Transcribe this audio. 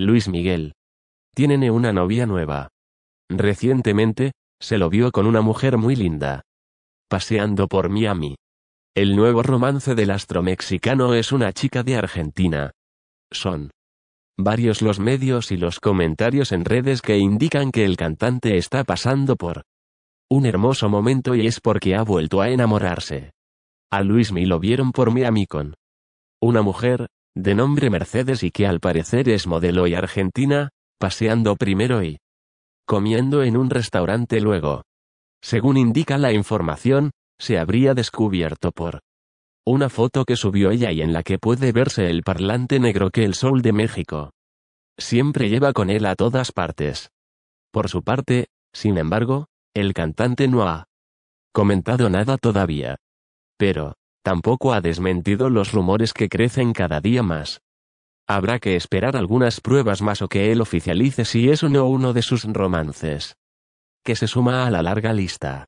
Luis Miguel. Tiene una novia nueva. Recientemente, se lo vio con una mujer muy linda. Paseando por Miami. El nuevo romance del astro mexicano es una chica de Argentina. Son varios los medios y los comentarios en redes que indican que el cantante está pasando por un hermoso momento y es porque ha vuelto a enamorarse. A Luis mi lo vieron por Miami con una mujer, de nombre Mercedes y que al parecer es modelo y argentina, paseando primero y comiendo en un restaurante luego. Según indica la información, se habría descubierto por una foto que subió ella y en la que puede verse el parlante negro que el sol de México siempre lleva con él a todas partes. Por su parte, sin embargo, el cantante no ha comentado nada todavía. Pero, tampoco ha desmentido los rumores que crecen cada día más. Habrá que esperar algunas pruebas más o que él oficialice si es o no uno de sus romances. Que se suma a la larga lista.